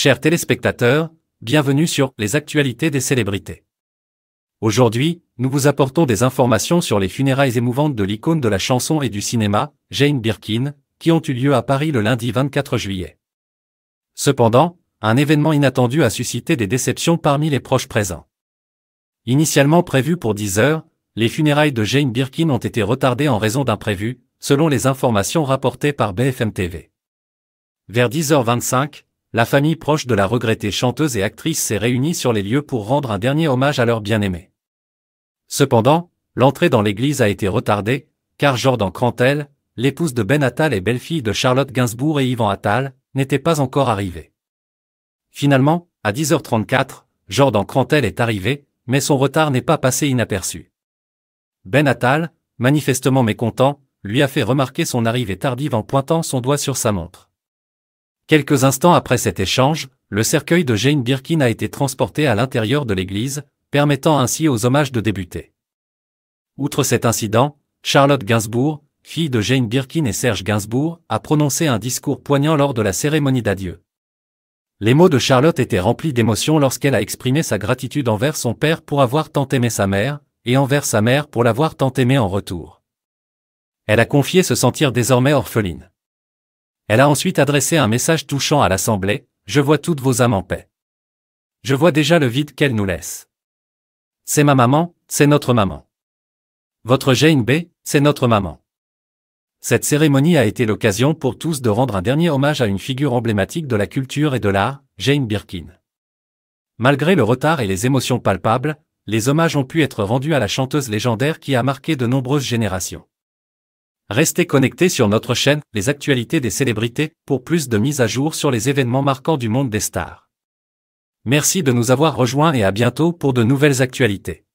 Chers téléspectateurs, bienvenue sur Les actualités des célébrités. Aujourd'hui, nous vous apportons des informations sur les funérailles émouvantes de l'icône de la chanson et du cinéma, Jane Birkin, qui ont eu lieu à Paris le lundi 24 juillet. Cependant, un événement inattendu a suscité des déceptions parmi les proches présents. Initialement prévu pour 10 heures, les funérailles de Jane Birkin ont été retardées en raison d'imprévus, selon les informations rapportées par BFM TV. Vers 10h25, la famille proche de la regrettée chanteuse et actrice s'est réunie sur les lieux pour rendre un dernier hommage à leur bien-aimé. Cependant, l'entrée dans l'église a été retardée, car Jordan Crantel, l'épouse de Ben Attal et belle-fille de Charlotte Gainsbourg et Yvan Attal, n'était pas encore arrivée. Finalement, à 10h34, Jordan Crantel est arrivé, mais son retard n'est pas passé inaperçu. Ben Attal, manifestement mécontent, lui a fait remarquer son arrivée tardive en pointant son doigt sur sa montre. Quelques instants après cet échange, le cercueil de Jane Birkin a été transporté à l'intérieur de l'église, permettant ainsi aux hommages de débuter. Outre cet incident, Charlotte Gainsbourg, fille de Jane Birkin et Serge Gainsbourg, a prononcé un discours poignant lors de la cérémonie d'adieu. Les mots de Charlotte étaient remplis d'émotion lorsqu'elle a exprimé sa gratitude envers son père pour avoir tant aimé sa mère, et envers sa mère pour l'avoir tant aimé en retour. Elle a confié se sentir désormais orpheline. Elle a ensuite adressé un message touchant à l'Assemblée, Je vois toutes vos âmes en paix. Je vois déjà le vide qu'elle nous laisse. C'est ma maman, c'est notre maman. Votre Jane B, c'est notre maman. Cette cérémonie a été l'occasion pour tous de rendre un dernier hommage à une figure emblématique de la culture et de l'art, Jane Birkin. Malgré le retard et les émotions palpables, les hommages ont pu être rendus à la chanteuse légendaire qui a marqué de nombreuses générations. Restez connectés sur notre chaîne Les actualités des célébrités pour plus de mises à jour sur les événements marquants du monde des stars. Merci de nous avoir rejoints et à bientôt pour de nouvelles actualités.